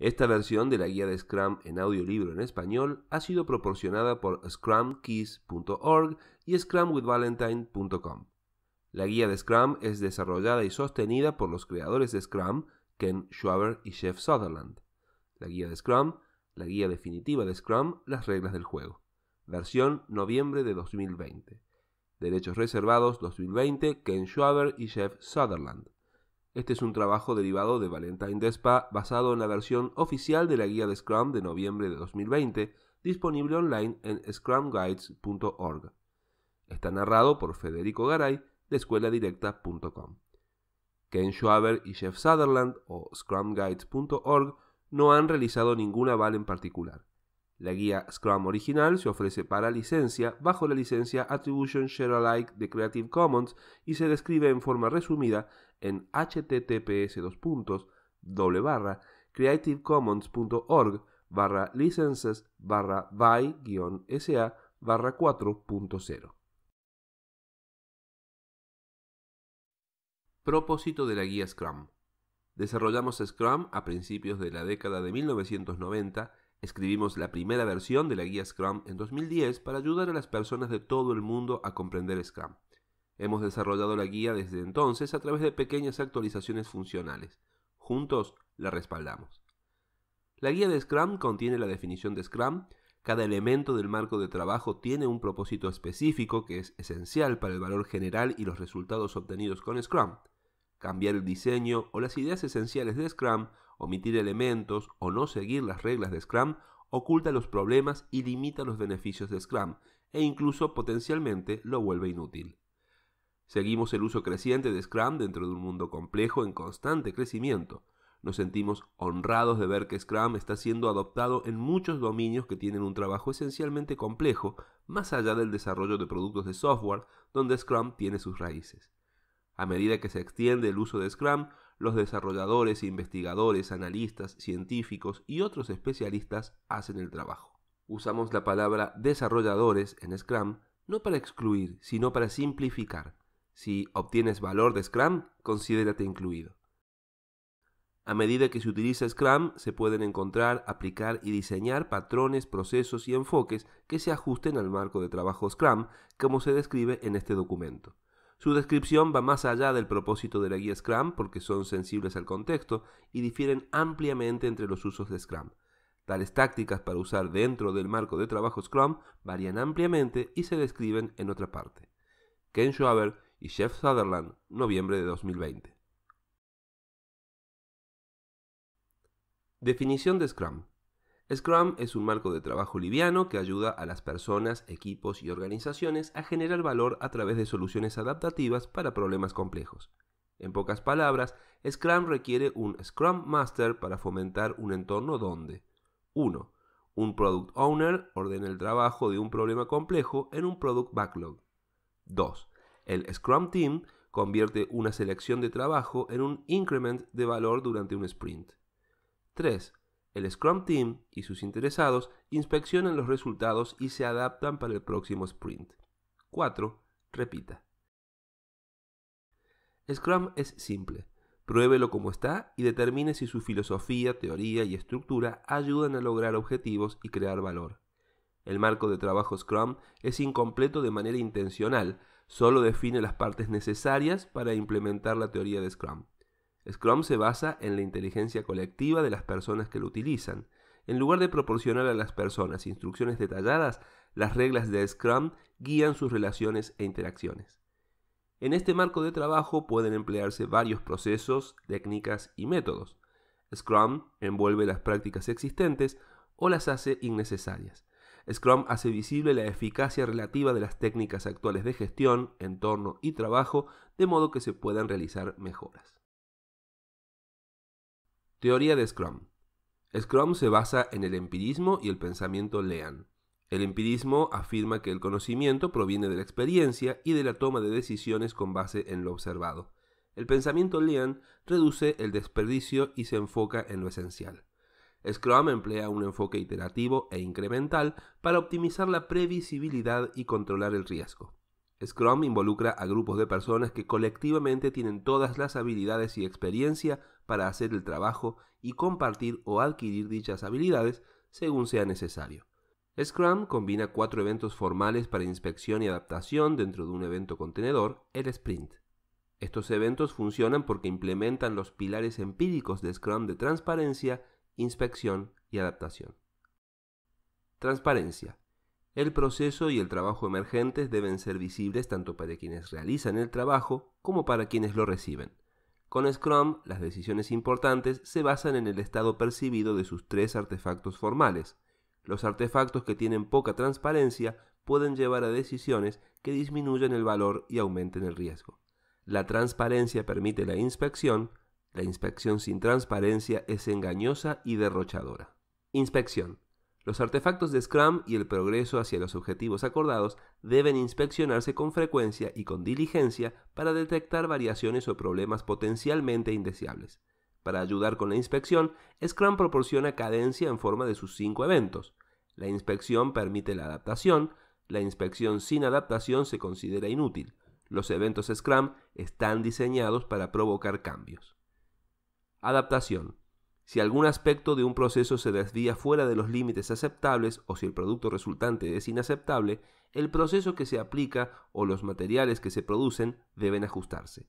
Esta versión de la guía de Scrum en audiolibro en español ha sido proporcionada por scrumkeys.org y scrumwithvalentine.com. La guía de Scrum es desarrollada y sostenida por los creadores de Scrum, Ken Schwaber y Jeff Sutherland. La guía de Scrum, la guía definitiva de Scrum, las reglas del juego. Versión noviembre de 2020. Derechos reservados 2020, Ken Schwaber y Jeff Sutherland. Este es un trabajo derivado de Valentine Despa basado en la versión oficial de la guía de Scrum de noviembre de 2020, disponible online en scrumguides.org. Está narrado por Federico Garay de escueladirecta.com. Ken Schwaber y Jeff Sutherland o scrumguides.org no han realizado ningún aval en particular. La guía Scrum original se ofrece para licencia bajo la licencia Attribution Share Alike de Creative Commons y se describe en forma resumida en https barra creativecommons.org barra licenses barra by-sa barra 4.0. Propósito de la guía Scrum. Desarrollamos Scrum a principios de la década de 1990, escribimos la primera versión de la guía Scrum en 2010 para ayudar a las personas de todo el mundo a comprender Scrum. Hemos desarrollado la guía desde entonces a través de pequeñas actualizaciones funcionales. Juntos la respaldamos. La guía de Scrum contiene la definición de Scrum, cada elemento del marco de trabajo tiene un propósito específico que es esencial para el valor general y los resultados obtenidos con Scrum. Cambiar el diseño o las ideas esenciales de Scrum, omitir elementos o no seguir las reglas de Scrum oculta los problemas y limita los beneficios de Scrum e incluso potencialmente lo vuelve inútil. Seguimos el uso creciente de Scrum dentro de un mundo complejo en constante crecimiento. Nos sentimos honrados de ver que Scrum está siendo adoptado en muchos dominios que tienen un trabajo esencialmente complejo, más allá del desarrollo de productos de software, donde Scrum tiene sus raíces. A medida que se extiende el uso de Scrum, los desarrolladores, investigadores, analistas, científicos y otros especialistas hacen el trabajo. Usamos la palabra desarrolladores en Scrum no para excluir, sino para simplificar si obtienes valor de Scrum, considérate incluido. A medida que se utiliza Scrum, se pueden encontrar, aplicar y diseñar patrones, procesos y enfoques que se ajusten al marco de trabajo Scrum, como se describe en este documento. Su descripción va más allá del propósito de la guía Scrum porque son sensibles al contexto y difieren ampliamente entre los usos de Scrum. Tales tácticas para usar dentro del marco de trabajo Scrum varían ampliamente y se describen en otra parte. Ken y Sutherland, noviembre de 2020. Definición de Scrum. Scrum es un marco de trabajo liviano que ayuda a las personas, equipos y organizaciones a generar valor a través de soluciones adaptativas para problemas complejos. En pocas palabras, Scrum requiere un Scrum Master para fomentar un entorno donde 1. Un Product Owner ordena el trabajo de un problema complejo en un Product Backlog. 2. El Scrum Team convierte una selección de trabajo en un increment de valor durante un sprint. 3. El Scrum Team y sus interesados inspeccionan los resultados y se adaptan para el próximo sprint. 4. Repita. Scrum es simple. Pruébelo como está y determine si su filosofía, teoría y estructura ayudan a lograr objetivos y crear valor. El marco de trabajo Scrum es incompleto de manera intencional, solo define las partes necesarias para implementar la teoría de Scrum. Scrum se basa en la inteligencia colectiva de las personas que lo utilizan. En lugar de proporcionar a las personas instrucciones detalladas, las reglas de Scrum guían sus relaciones e interacciones. En este marco de trabajo pueden emplearse varios procesos, técnicas y métodos. Scrum envuelve las prácticas existentes o las hace innecesarias. Scrum hace visible la eficacia relativa de las técnicas actuales de gestión, entorno y trabajo, de modo que se puedan realizar mejoras. Teoría de Scrum. Scrum se basa en el empirismo y el pensamiento Lean. El empirismo afirma que el conocimiento proviene de la experiencia y de la toma de decisiones con base en lo observado. El pensamiento Lean reduce el desperdicio y se enfoca en lo esencial. Scrum emplea un enfoque iterativo e incremental para optimizar la previsibilidad y controlar el riesgo. Scrum involucra a grupos de personas que colectivamente tienen todas las habilidades y experiencia para hacer el trabajo y compartir o adquirir dichas habilidades según sea necesario. Scrum combina cuatro eventos formales para inspección y adaptación dentro de un evento contenedor, el sprint. Estos eventos funcionan porque implementan los pilares empíricos de Scrum de transparencia, inspección y adaptación. Transparencia. El proceso y el trabajo emergentes deben ser visibles tanto para quienes realizan el trabajo como para quienes lo reciben. Con Scrum, las decisiones importantes se basan en el estado percibido de sus tres artefactos formales. Los artefactos que tienen poca transparencia pueden llevar a decisiones que disminuyen el valor y aumenten el riesgo. La transparencia permite la inspección, la inspección sin transparencia es engañosa y derrochadora. Inspección. Los artefactos de Scrum y el progreso hacia los objetivos acordados deben inspeccionarse con frecuencia y con diligencia para detectar variaciones o problemas potencialmente indeseables. Para ayudar con la inspección, Scrum proporciona cadencia en forma de sus cinco eventos. La inspección permite la adaptación, la inspección sin adaptación se considera inútil. Los eventos Scrum están diseñados para provocar cambios. Adaptación. Si algún aspecto de un proceso se desvía fuera de los límites aceptables o si el producto resultante es inaceptable, el proceso que se aplica o los materiales que se producen deben ajustarse.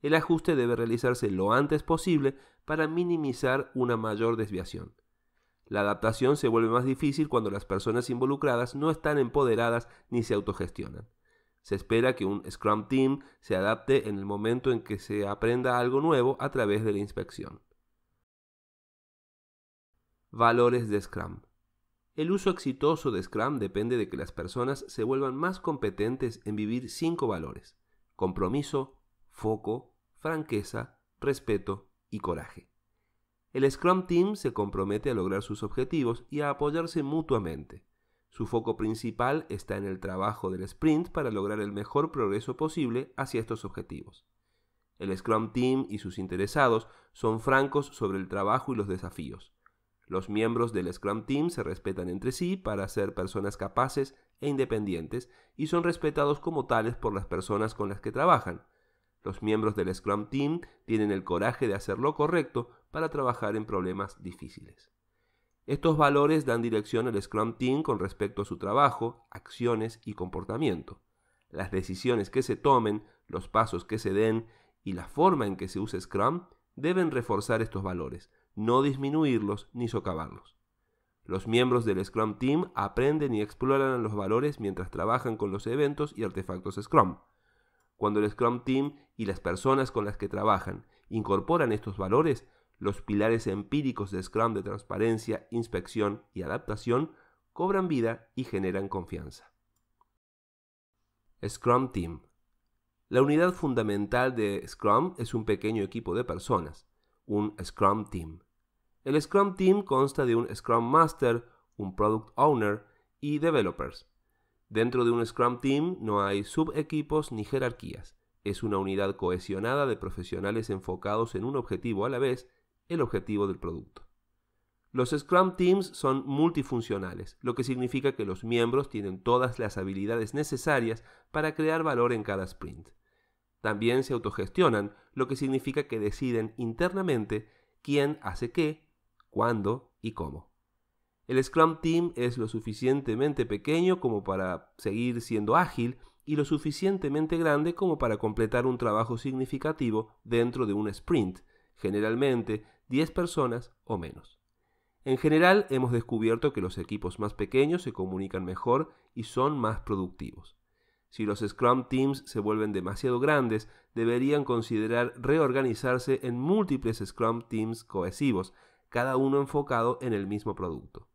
El ajuste debe realizarse lo antes posible para minimizar una mayor desviación. La adaptación se vuelve más difícil cuando las personas involucradas no están empoderadas ni se autogestionan. Se espera que un Scrum Team se adapte en el momento en que se aprenda algo nuevo a través de la inspección. Valores de Scrum. El uso exitoso de Scrum depende de que las personas se vuelvan más competentes en vivir cinco valores. Compromiso, foco, franqueza, respeto y coraje. El Scrum Team se compromete a lograr sus objetivos y a apoyarse mutuamente. Su foco principal está en el trabajo del sprint para lograr el mejor progreso posible hacia estos objetivos. El Scrum Team y sus interesados son francos sobre el trabajo y los desafíos. Los miembros del Scrum Team se respetan entre sí para ser personas capaces e independientes y son respetados como tales por las personas con las que trabajan. Los miembros del Scrum Team tienen el coraje de hacer lo correcto para trabajar en problemas difíciles. Estos valores dan dirección al Scrum Team con respecto a su trabajo, acciones y comportamiento. Las decisiones que se tomen, los pasos que se den y la forma en que se usa Scrum deben reforzar estos valores, no disminuirlos ni socavarlos. Los miembros del Scrum Team aprenden y exploran los valores mientras trabajan con los eventos y artefactos Scrum. Cuando el Scrum Team y las personas con las que trabajan incorporan estos valores, los pilares empíricos de Scrum de transparencia, inspección y adaptación cobran vida y generan confianza. Scrum Team. La unidad fundamental de Scrum es un pequeño equipo de personas, un Scrum Team. El Scrum Team consta de un Scrum Master, un Product Owner y developers. Dentro de un Scrum Team no hay subequipos ni jerarquías. Es una unidad cohesionada de profesionales enfocados en un objetivo a la vez el objetivo del producto. Los Scrum Teams son multifuncionales, lo que significa que los miembros tienen todas las habilidades necesarias para crear valor en cada sprint. También se autogestionan, lo que significa que deciden internamente quién hace qué, cuándo y cómo. El Scrum Team es lo suficientemente pequeño como para seguir siendo ágil y lo suficientemente grande como para completar un trabajo significativo dentro de un sprint, generalmente 10 personas o menos. En general hemos descubierto que los equipos más pequeños se comunican mejor y son más productivos. Si los Scrum Teams se vuelven demasiado grandes, deberían considerar reorganizarse en múltiples Scrum Teams cohesivos, cada uno enfocado en el mismo producto.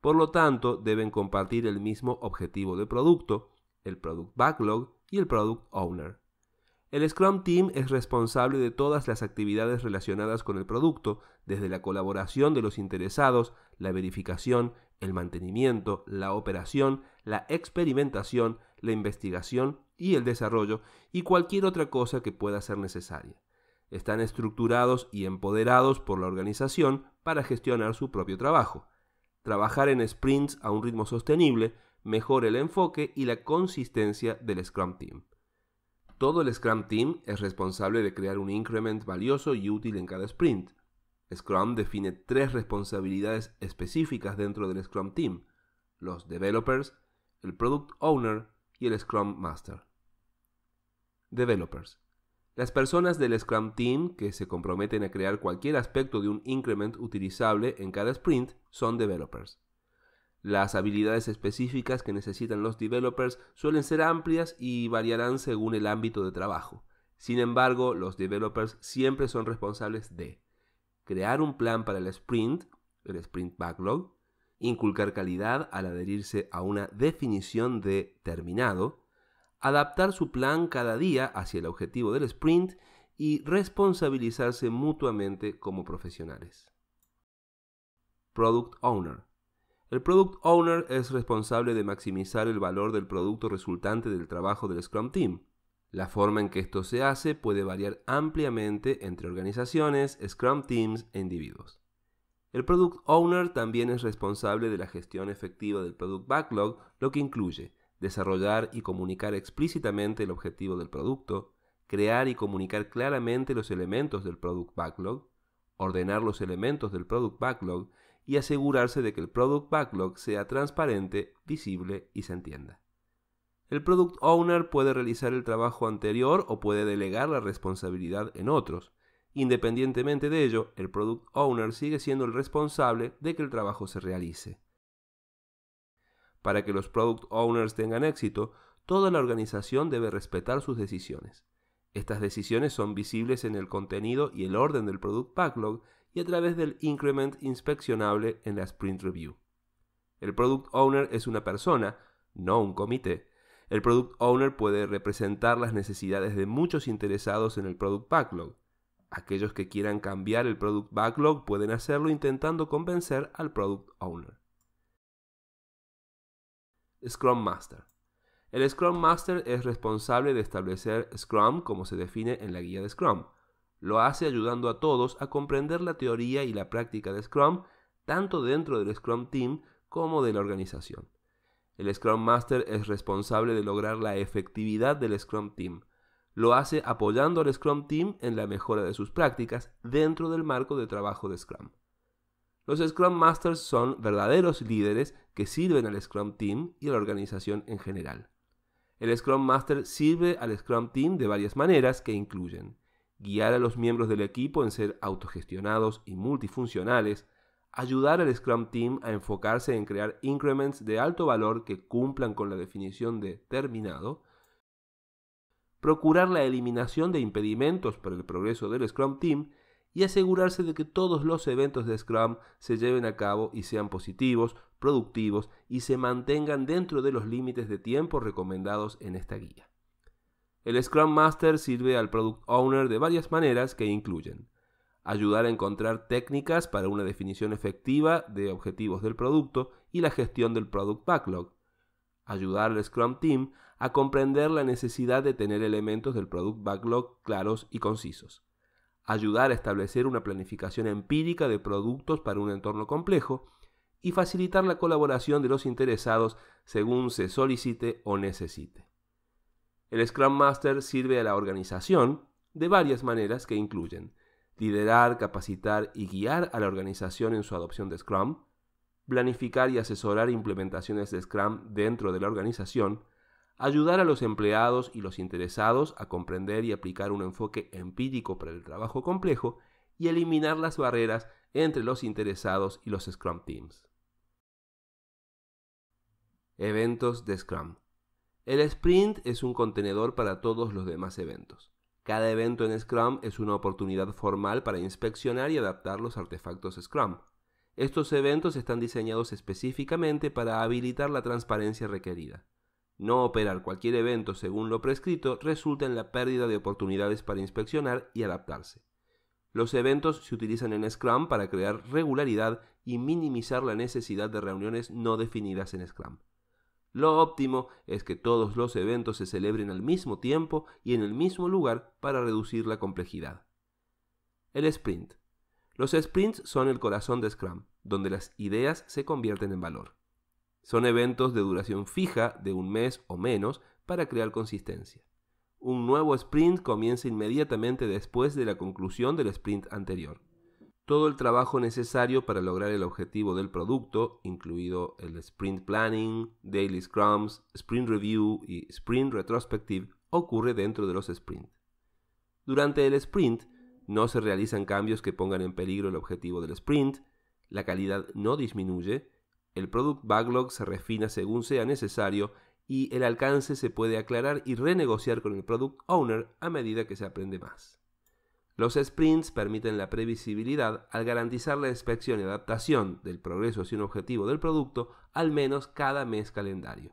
Por lo tanto, deben compartir el mismo objetivo de producto, el Product Backlog y el Product Owner. El Scrum Team es responsable de todas las actividades relacionadas con el producto, desde la colaboración de los interesados, la verificación, el mantenimiento, la operación, la experimentación, la investigación y el desarrollo, y cualquier otra cosa que pueda ser necesaria. Están estructurados y empoderados por la organización para gestionar su propio trabajo. Trabajar en sprints a un ritmo sostenible mejora el enfoque y la consistencia del Scrum Team. Todo el Scrum Team es responsable de crear un increment valioso y útil en cada sprint. Scrum define tres responsabilidades específicas dentro del Scrum Team, los developers, el product owner y el Scrum Master. Developers. Las personas del Scrum Team que se comprometen a crear cualquier aspecto de un increment utilizable en cada sprint son developers. Las habilidades específicas que necesitan los developers suelen ser amplias y variarán según el ámbito de trabajo. Sin embargo, los developers siempre son responsables de crear un plan para el sprint, el sprint backlog, inculcar calidad al adherirse a una definición de terminado, adaptar su plan cada día hacia el objetivo del sprint y responsabilizarse mutuamente como profesionales. Product Owner el Product Owner es responsable de maximizar el valor del producto resultante del trabajo del Scrum Team. La forma en que esto se hace puede variar ampliamente entre organizaciones, Scrum Teams e individuos. El Product Owner también es responsable de la gestión efectiva del Product Backlog, lo que incluye desarrollar y comunicar explícitamente el objetivo del producto, crear y comunicar claramente los elementos del Product Backlog, ordenar los elementos del Product Backlog y asegurarse de que el Product Backlog sea transparente, visible y se entienda. El Product Owner puede realizar el trabajo anterior o puede delegar la responsabilidad en otros. Independientemente de ello, el Product Owner sigue siendo el responsable de que el trabajo se realice. Para que los Product Owners tengan éxito, toda la organización debe respetar sus decisiones. Estas decisiones son visibles en el contenido y el orden del Product Backlog y a través del increment inspeccionable en la sprint review. El product owner es una persona, no un comité. El product owner puede representar las necesidades de muchos interesados en el product backlog. Aquellos que quieran cambiar el product backlog pueden hacerlo intentando convencer al product owner. Scrum Master. El Scrum Master es responsable de establecer Scrum como se define en la guía de Scrum. Lo hace ayudando a todos a comprender la teoría y la práctica de Scrum, tanto dentro del Scrum Team como de la organización. El Scrum Master es responsable de lograr la efectividad del Scrum Team. Lo hace apoyando al Scrum Team en la mejora de sus prácticas dentro del marco de trabajo de Scrum. Los Scrum Masters son verdaderos líderes que sirven al Scrum Team y a la organización en general. El Scrum Master sirve al Scrum Team de varias maneras que incluyen guiar a los miembros del equipo en ser autogestionados y multifuncionales, ayudar al Scrum Team a enfocarse en crear increments de alto valor que cumplan con la definición de terminado, procurar la eliminación de impedimentos para el progreso del Scrum Team y asegurarse de que todos los eventos de Scrum se lleven a cabo y sean positivos, productivos y se mantengan dentro de los límites de tiempo recomendados en esta guía. El Scrum Master sirve al Product Owner de varias maneras que incluyen ayudar a encontrar técnicas para una definición efectiva de objetivos del producto y la gestión del Product Backlog, ayudar al Scrum Team a comprender la necesidad de tener elementos del Product Backlog claros y concisos, ayudar a establecer una planificación empírica de productos para un entorno complejo y facilitar la colaboración de los interesados según se solicite o necesite. El Scrum Master sirve a la organización de varias maneras que incluyen liderar, capacitar y guiar a la organización en su adopción de Scrum, planificar y asesorar implementaciones de Scrum dentro de la organización, ayudar a los empleados y los interesados a comprender y aplicar un enfoque empírico para el trabajo complejo y eliminar las barreras entre los interesados y los Scrum Teams. Eventos de Scrum. El sprint es un contenedor para todos los demás eventos. Cada evento en Scrum es una oportunidad formal para inspeccionar y adaptar los artefactos Scrum. Estos eventos están diseñados específicamente para habilitar la transparencia requerida. No operar cualquier evento según lo prescrito resulta en la pérdida de oportunidades para inspeccionar y adaptarse. Los eventos se utilizan en Scrum para crear regularidad y minimizar la necesidad de reuniones no definidas en Scrum. Lo óptimo es que todos los eventos se celebren al mismo tiempo y en el mismo lugar para reducir la complejidad. El sprint. Los sprints son el corazón de Scrum, donde las ideas se convierten en valor. Son eventos de duración fija de un mes o menos para crear consistencia. Un nuevo sprint comienza inmediatamente después de la conclusión del sprint anterior todo el trabajo necesario para lograr el objetivo del producto, incluido el sprint planning, daily scrums, sprint review y sprint retrospective, ocurre dentro de los sprints. Durante el sprint no se realizan cambios que pongan en peligro el objetivo del sprint, la calidad no disminuye, el product backlog se refina según sea necesario y el alcance se puede aclarar y renegociar con el product owner a medida que se aprende más. Los sprints permiten la previsibilidad al garantizar la inspección y adaptación del progreso hacia un objetivo del producto al menos cada mes calendario.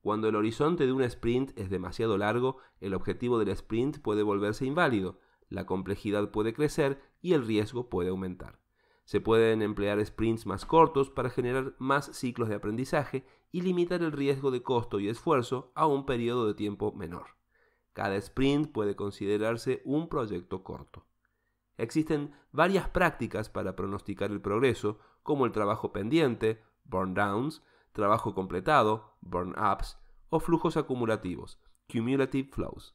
Cuando el horizonte de un sprint es demasiado largo, el objetivo del sprint puede volverse inválido, la complejidad puede crecer y el riesgo puede aumentar. Se pueden emplear sprints más cortos para generar más ciclos de aprendizaje y limitar el riesgo de costo y esfuerzo a un periodo de tiempo menor. Cada sprint puede considerarse un proyecto corto. Existen varias prácticas para pronosticar el progreso, como el trabajo pendiente, burn-downs, trabajo completado, burn-ups, o flujos acumulativos, cumulative flows.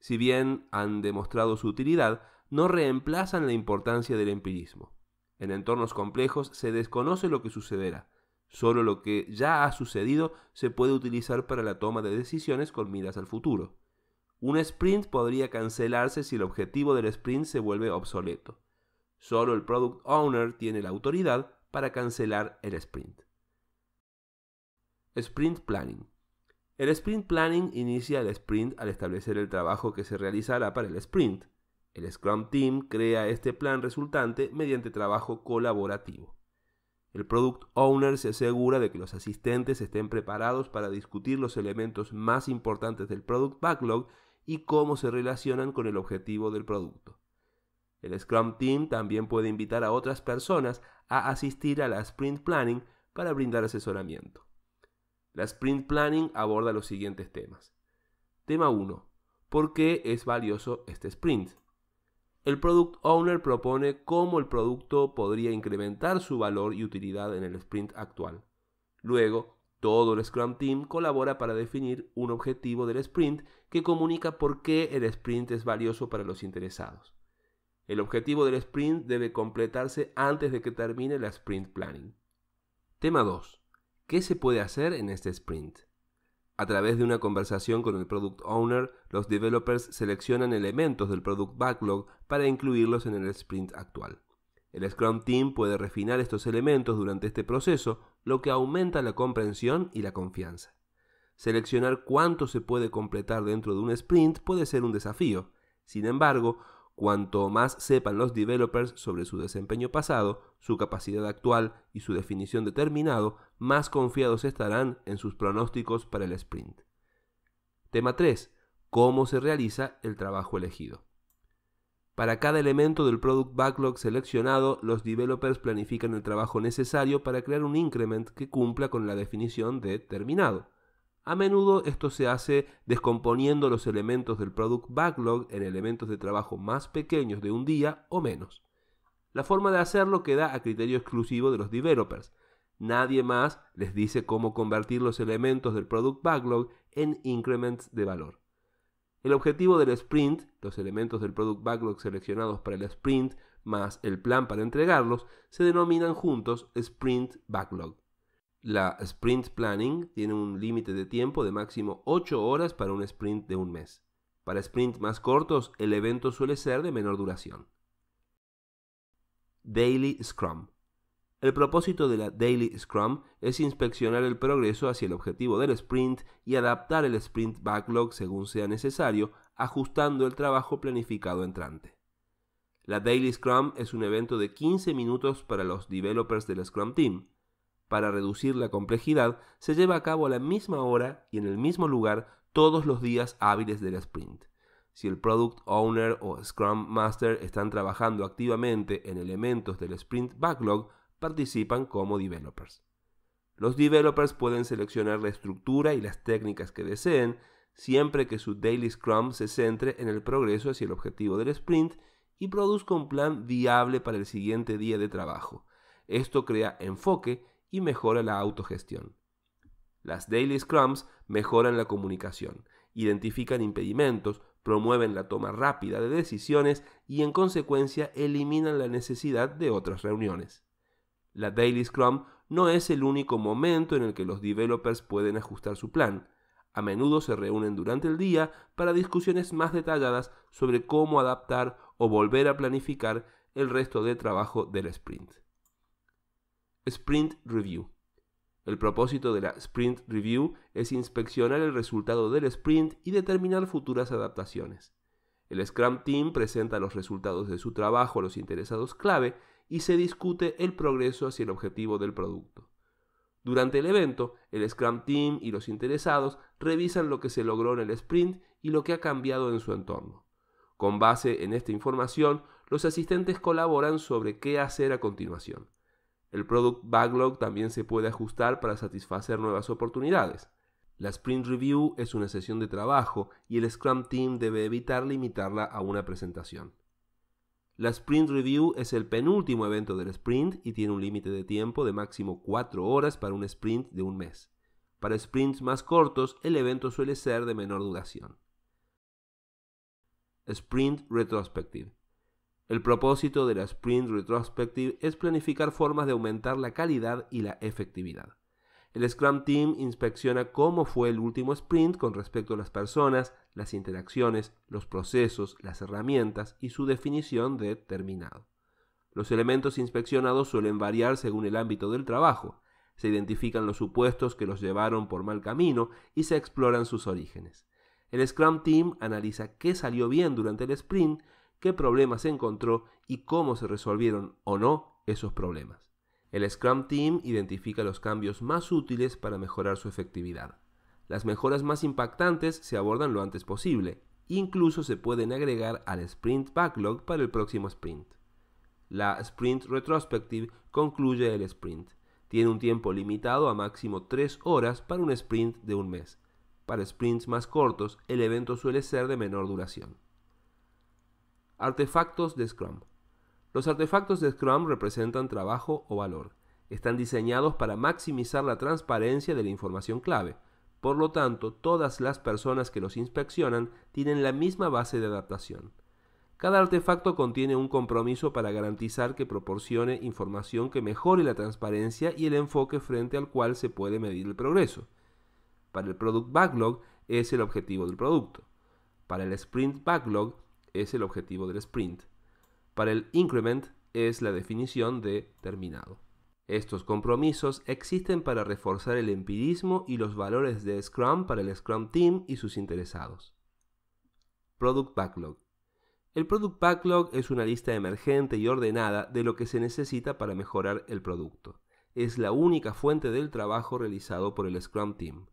Si bien han demostrado su utilidad, no reemplazan la importancia del empirismo. En entornos complejos se desconoce lo que sucederá. Solo lo que ya ha sucedido se puede utilizar para la toma de decisiones con miras al futuro. Un sprint podría cancelarse si el objetivo del sprint se vuelve obsoleto. Solo el product owner tiene la autoridad para cancelar el sprint. Sprint Planning. El sprint planning inicia el sprint al establecer el trabajo que se realizará para el sprint. El Scrum Team crea este plan resultante mediante trabajo colaborativo. El Product Owner se asegura de que los asistentes estén preparados para discutir los elementos más importantes del Product Backlog y cómo se relacionan con el objetivo del producto. El Scrum Team también puede invitar a otras personas a asistir a la Sprint Planning para brindar asesoramiento. La Sprint Planning aborda los siguientes temas. Tema 1. ¿Por qué es valioso este sprint? El Product Owner propone cómo el producto podría incrementar su valor y utilidad en el sprint actual. Luego, todo el Scrum Team colabora para definir un objetivo del sprint que comunica por qué el sprint es valioso para los interesados. El objetivo del sprint debe completarse antes de que termine la sprint planning. Tema 2. ¿Qué se puede hacer en este sprint? A través de una conversación con el Product Owner, los developers seleccionan elementos del Product Backlog para incluirlos en el sprint actual. El Scrum Team puede refinar estos elementos durante este proceso, lo que aumenta la comprensión y la confianza. Seleccionar cuánto se puede completar dentro de un sprint puede ser un desafío. Sin embargo, cuanto más sepan los developers sobre su desempeño pasado, su capacidad actual y su definición de más confiados estarán en sus pronósticos para el sprint. Tema 3. ¿Cómo se realiza el trabajo elegido? Para cada elemento del Product Backlog seleccionado, los developers planifican el trabajo necesario para crear un increment que cumpla con la definición de terminado. A menudo esto se hace descomponiendo los elementos del Product Backlog en elementos de trabajo más pequeños de un día o menos. La forma de hacerlo queda a criterio exclusivo de los developers. Nadie más les dice cómo convertir los elementos del Product Backlog en increments de valor. El objetivo del sprint, los elementos del product backlog seleccionados para el sprint más el plan para entregarlos, se denominan juntos sprint backlog. La sprint planning tiene un límite de tiempo de máximo 8 horas para un sprint de un mes. Para sprints más cortos, el evento suele ser de menor duración. Daily Scrum. El propósito de la Daily Scrum es inspeccionar el progreso hacia el objetivo del sprint y adaptar el sprint backlog según sea necesario, ajustando el trabajo planificado entrante. La Daily Scrum es un evento de 15 minutos para los developers del Scrum Team. Para reducir la complejidad, se lleva a cabo a la misma hora y en el mismo lugar todos los días hábiles del sprint. Si el Product Owner o Scrum Master están trabajando activamente en elementos del Sprint Backlog, participan como developers. Los developers pueden seleccionar la estructura y las técnicas que deseen, siempre que su Daily Scrum se centre en el progreso hacia el objetivo del sprint y produzca un plan viable para el siguiente día de trabajo. Esto crea enfoque y mejora la autogestión. Las Daily Scrums mejoran la comunicación, identifican impedimentos, promueven la toma rápida de decisiones y en consecuencia eliminan la necesidad de otras reuniones. La Daily Scrum no es el único momento en el que los developers pueden ajustar su plan. A menudo se reúnen durante el día para discusiones más detalladas sobre cómo adaptar o volver a planificar el resto de trabajo del sprint. Sprint Review. El propósito de la Sprint Review es inspeccionar el resultado del sprint y determinar futuras adaptaciones. El Scrum Team presenta los resultados de su trabajo a los interesados clave y se discute el progreso hacia el objetivo del producto. Durante el evento, el Scrum Team y los interesados revisan lo que se logró en el sprint y lo que ha cambiado en su entorno. Con base en esta información, los asistentes colaboran sobre qué hacer a continuación. El Product Backlog también se puede ajustar para satisfacer nuevas oportunidades. La Sprint Review es una sesión de trabajo y el Scrum Team debe evitar limitarla a una presentación. La Sprint Review es el penúltimo evento del sprint y tiene un límite de tiempo de máximo 4 horas para un sprint de un mes. Para sprints más cortos, el evento suele ser de menor duración. Sprint Retrospective. El propósito de la Sprint Retrospective es planificar formas de aumentar la calidad y la efectividad. El Scrum Team inspecciona cómo fue el último sprint con respecto a las personas, las interacciones, los procesos, las herramientas y su definición de terminado. Los elementos inspeccionados suelen variar según el ámbito del trabajo. Se identifican los supuestos que los llevaron por mal camino y se exploran sus orígenes. El Scrum Team analiza qué salió bien durante el sprint, qué problemas se encontró y cómo se resolvieron o no esos problemas. El Scrum Team identifica los cambios más útiles para mejorar su efectividad. Las mejoras más impactantes se abordan lo antes posible, incluso se pueden agregar al Sprint Backlog para el próximo sprint. La Sprint Retrospective concluye el sprint. Tiene un tiempo limitado a máximo 3 horas para un sprint de un mes. Para sprints más cortos, el evento suele ser de menor duración. Artefactos de Scrum. Los artefactos de Scrum representan trabajo o valor. Están diseñados para maximizar la transparencia de la información clave. Por lo tanto, todas las personas que los inspeccionan tienen la misma base de adaptación. Cada artefacto contiene un compromiso para garantizar que proporcione información que mejore la transparencia y el enfoque frente al cual se puede medir el progreso. Para el Product Backlog es el objetivo del producto. Para el Sprint Backlog es el objetivo del sprint. Para el increment es la definición de terminado. Estos compromisos existen para reforzar el empirismo y los valores de Scrum para el Scrum Team y sus interesados. Product Backlog. El Product Backlog es una lista emergente y ordenada de lo que se necesita para mejorar el producto. Es la única fuente del trabajo realizado por el Scrum Team.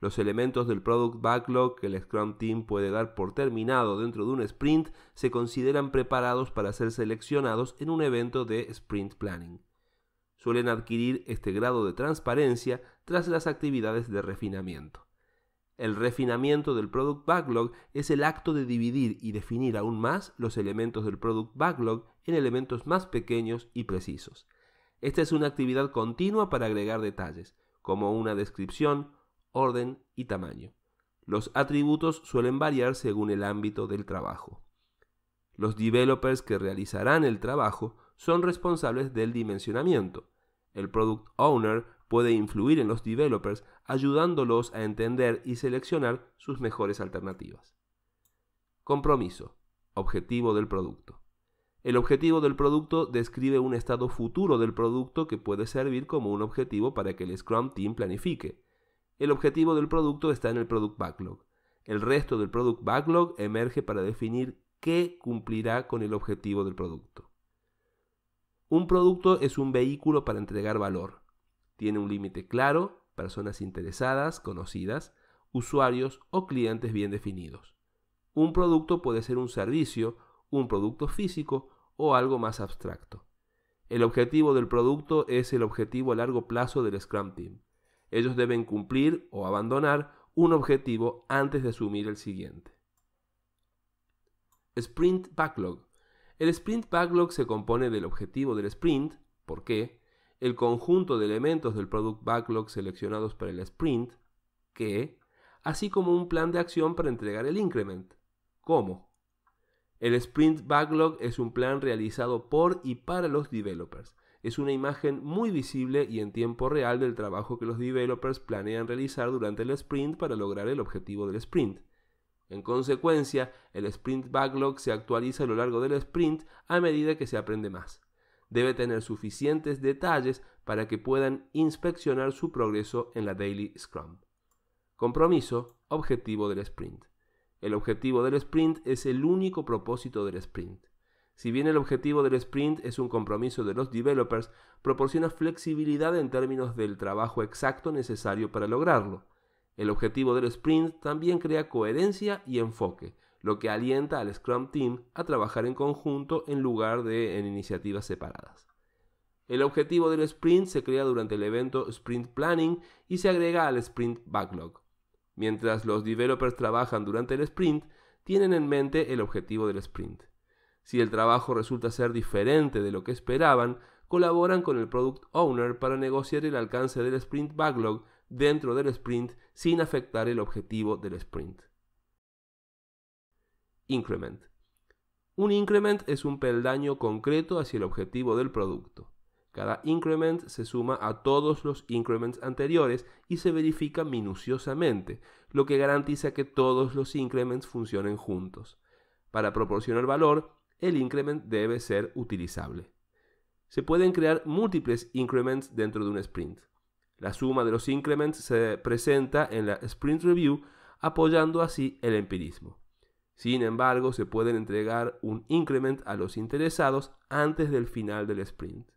Los elementos del Product Backlog que el Scrum Team puede dar por terminado dentro de un sprint se consideran preparados para ser seleccionados en un evento de sprint planning. Suelen adquirir este grado de transparencia tras las actividades de refinamiento. El refinamiento del Product Backlog es el acto de dividir y definir aún más los elementos del Product Backlog en elementos más pequeños y precisos. Esta es una actividad continua para agregar detalles, como una descripción, orden y tamaño. Los atributos suelen variar según el ámbito del trabajo. Los developers que realizarán el trabajo son responsables del dimensionamiento. El product owner puede influir en los developers ayudándolos a entender y seleccionar sus mejores alternativas. Compromiso. Objetivo del producto. El objetivo del producto describe un estado futuro del producto que puede servir como un objetivo para que el Scrum Team planifique el objetivo del producto está en el Product Backlog. El resto del Product Backlog emerge para definir qué cumplirá con el objetivo del producto. Un producto es un vehículo para entregar valor. Tiene un límite claro, personas interesadas, conocidas, usuarios o clientes bien definidos. Un producto puede ser un servicio, un producto físico o algo más abstracto. El objetivo del producto es el objetivo a largo plazo del Scrum Team ellos deben cumplir o abandonar un objetivo antes de asumir el siguiente. Sprint Backlog. El Sprint Backlog se compone del objetivo del sprint, ¿por El conjunto de elementos del Product Backlog seleccionados para el sprint, ¿qué? Así como un plan de acción para entregar el increment, ¿cómo? El Sprint Backlog es un plan realizado por y para los developers es una imagen muy visible y en tiempo real del trabajo que los developers planean realizar durante el sprint para lograr el objetivo del sprint. En consecuencia, el sprint backlog se actualiza a lo largo del sprint a medida que se aprende más. Debe tener suficientes detalles para que puedan inspeccionar su progreso en la Daily Scrum. Compromiso, objetivo del sprint. El objetivo del sprint es el único propósito del sprint. Si bien el objetivo del sprint es un compromiso de los developers, proporciona flexibilidad en términos del trabajo exacto necesario para lograrlo. El objetivo del sprint también crea coherencia y enfoque, lo que alienta al Scrum Team a trabajar en conjunto en lugar de en iniciativas separadas. El objetivo del sprint se crea durante el evento Sprint Planning y se agrega al Sprint Backlog. Mientras los developers trabajan durante el sprint, tienen en mente el objetivo del sprint. Si el trabajo resulta ser diferente de lo que esperaban, colaboran con el Product Owner para negociar el alcance del sprint backlog dentro del sprint sin afectar el objetivo del sprint. Increment. Un increment es un peldaño concreto hacia el objetivo del producto. Cada increment se suma a todos los increments anteriores y se verifica minuciosamente, lo que garantiza que todos los increments funcionen juntos. Para proporcionar valor, el increment debe ser utilizable. Se pueden crear múltiples increments dentro de un sprint. La suma de los increments se presenta en la sprint review apoyando así el empirismo. Sin embargo, se pueden entregar un increment a los interesados antes del final del sprint.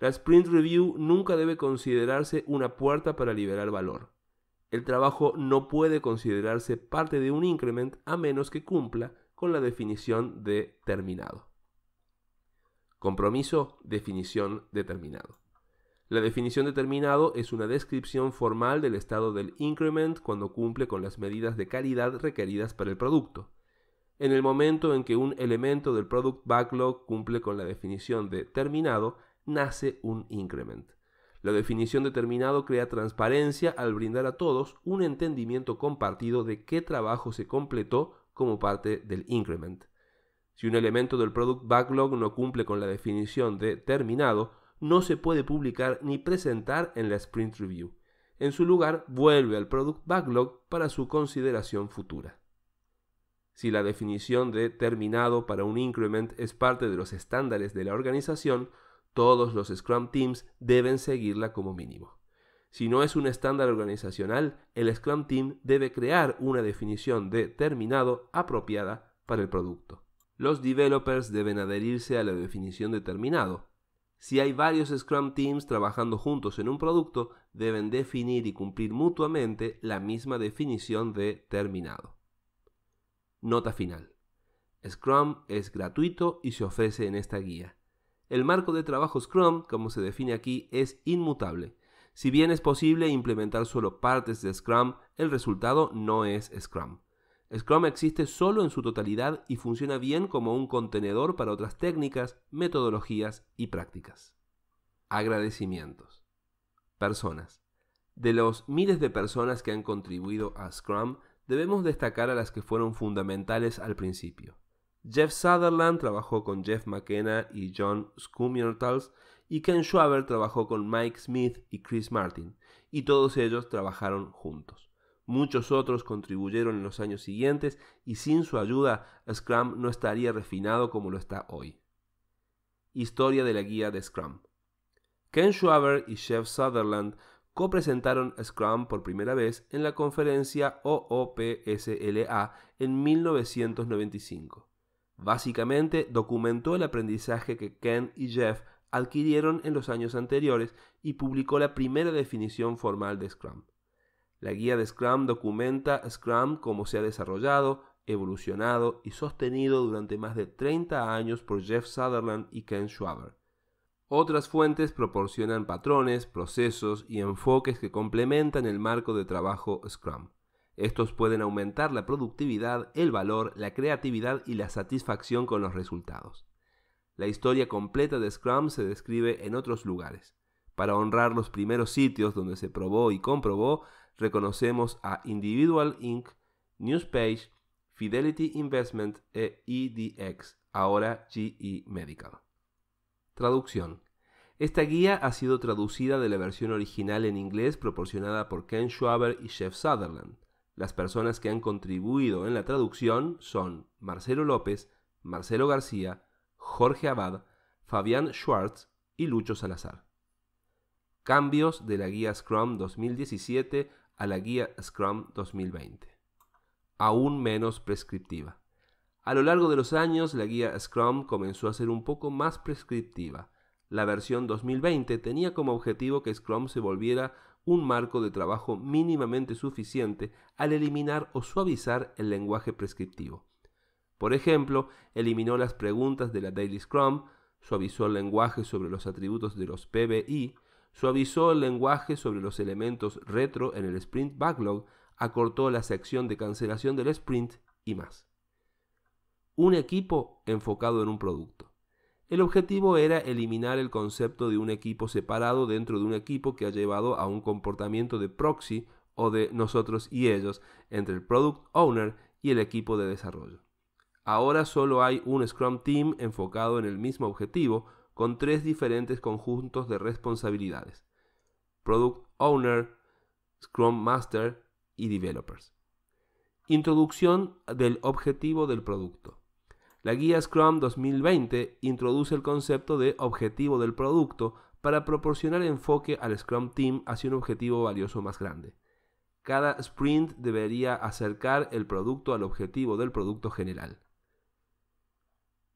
La sprint review nunca debe considerarse una puerta para liberar valor. El trabajo no puede considerarse parte de un increment a menos que cumpla con la definición de terminado. Compromiso, definición determinado. La definición determinado es una descripción formal del estado del increment cuando cumple con las medidas de calidad requeridas para el producto. En el momento en que un elemento del product backlog cumple con la definición de terminado, nace un increment. La definición determinado crea transparencia al brindar a todos un entendimiento compartido de qué trabajo se completó como parte del increment. Si un elemento del product backlog no cumple con la definición de terminado, no se puede publicar ni presentar en la sprint review. En su lugar, vuelve al product backlog para su consideración futura. Si la definición de terminado para un increment es parte de los estándares de la organización, todos los Scrum Teams deben seguirla como mínimo. Si no es un estándar organizacional, el Scrum Team debe crear una definición de terminado apropiada para el producto. Los developers deben adherirse a la definición de terminado. Si hay varios Scrum Teams trabajando juntos en un producto, deben definir y cumplir mutuamente la misma definición de terminado. Nota final. Scrum es gratuito y se ofrece en esta guía. El marco de trabajo Scrum, como se define aquí, es inmutable si bien es posible implementar solo partes de Scrum, el resultado no es Scrum. Scrum existe solo en su totalidad y funciona bien como un contenedor para otras técnicas, metodologías y prácticas. Agradecimientos. Personas. De los miles de personas que han contribuido a Scrum, debemos destacar a las que fueron fundamentales al principio. Jeff Sutherland trabajó con Jeff McKenna y John Scumiortals y Ken Schwaber trabajó con Mike Smith y Chris Martin, y todos ellos trabajaron juntos. Muchos otros contribuyeron en los años siguientes y sin su ayuda Scrum no estaría refinado como lo está hoy. Historia de la guía de Scrum. Ken Schwaber y Jeff Sutherland copresentaron Scrum por primera vez en la conferencia OOPSLA en 1995. Básicamente documentó el aprendizaje que Ken y Jeff adquirieron en los años anteriores y publicó la primera definición formal de Scrum. La guía de Scrum documenta Scrum como se ha desarrollado, evolucionado y sostenido durante más de 30 años por Jeff Sutherland y Ken Schwaber. Otras fuentes proporcionan patrones, procesos y enfoques que complementan el marco de trabajo Scrum. Estos pueden aumentar la productividad, el valor, la creatividad y la satisfacción con los resultados. La historia completa de Scrum se describe en otros lugares. Para honrar los primeros sitios donde se probó y comprobó, reconocemos a Individual Inc., Newspage, Fidelity Investment e EDX, ahora GE Medical. Traducción. Esta guía ha sido traducida de la versión original en inglés proporcionada por Ken Schwaber y Jeff Sutherland. Las personas que han contribuido en la traducción son Marcelo López, Marcelo García, Jorge Abad, Fabián Schwartz y Lucho Salazar. Cambios de la guía Scrum 2017 a la guía Scrum 2020. Aún menos prescriptiva. A lo largo de los años, la guía Scrum comenzó a ser un poco más prescriptiva. La versión 2020 tenía como objetivo que Scrum se volviera un marco de trabajo mínimamente suficiente al eliminar o suavizar el lenguaje prescriptivo por ejemplo, eliminó las preguntas de la Daily Scrum, suavizó el lenguaje sobre los atributos de los PBI, suavizó el lenguaje sobre los elementos retro en el sprint backlog, acortó la sección de cancelación del sprint y más. Un equipo enfocado en un producto. El objetivo era eliminar el concepto de un equipo separado dentro de un equipo que ha llevado a un comportamiento de proxy o de nosotros y ellos entre el product owner y el equipo de desarrollo. Ahora solo hay un Scrum Team enfocado en el mismo objetivo, con tres diferentes conjuntos de responsabilidades. Product Owner, Scrum Master y Developers. Introducción del objetivo del producto. La guía Scrum 2020 introduce el concepto de objetivo del producto para proporcionar enfoque al Scrum Team hacia un objetivo valioso más grande. Cada sprint debería acercar el producto al objetivo del producto general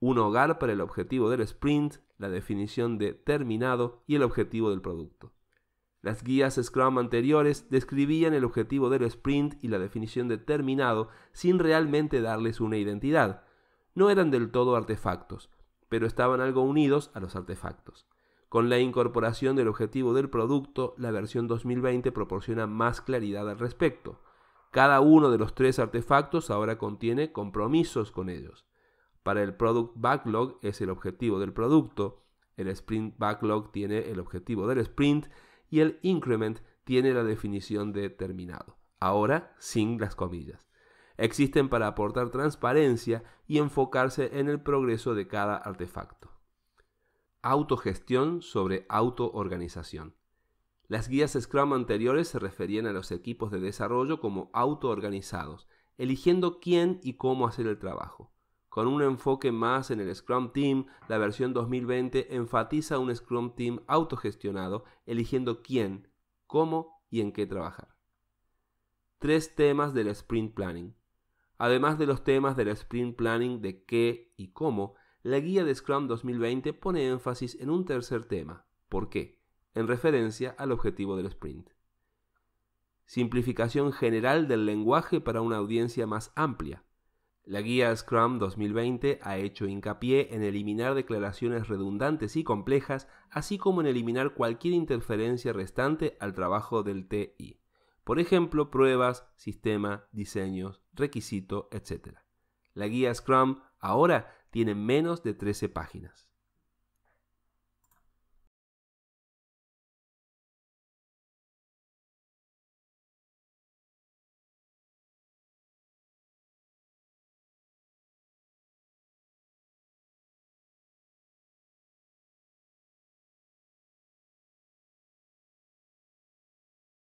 un hogar para el objetivo del sprint, la definición de terminado y el objetivo del producto. Las guías Scrum anteriores describían el objetivo del sprint y la definición de terminado sin realmente darles una identidad. No eran del todo artefactos, pero estaban algo unidos a los artefactos. Con la incorporación del objetivo del producto, la versión 2020 proporciona más claridad al respecto. Cada uno de los tres artefactos ahora contiene compromisos con ellos. Para el Product Backlog es el objetivo del producto, el Sprint Backlog tiene el objetivo del sprint y el Increment tiene la definición de terminado, ahora sin las comillas. Existen para aportar transparencia y enfocarse en el progreso de cada artefacto. Autogestión sobre autoorganización. Las guías Scrum anteriores se referían a los equipos de desarrollo como autoorganizados, eligiendo quién y cómo hacer el trabajo. Con un enfoque más en el Scrum Team, la versión 2020 enfatiza un Scrum Team autogestionado, eligiendo quién, cómo y en qué trabajar. Tres temas del Sprint Planning. Además de los temas del Sprint Planning de qué y cómo, la guía de Scrum 2020 pone énfasis en un tercer tema, ¿por qué?, en referencia al objetivo del sprint. Simplificación general del lenguaje para una audiencia más amplia. La guía Scrum 2020 ha hecho hincapié en eliminar declaraciones redundantes y complejas, así como en eliminar cualquier interferencia restante al trabajo del TI. Por ejemplo, pruebas, sistema, diseños, requisito, etc. La guía Scrum ahora tiene menos de 13 páginas.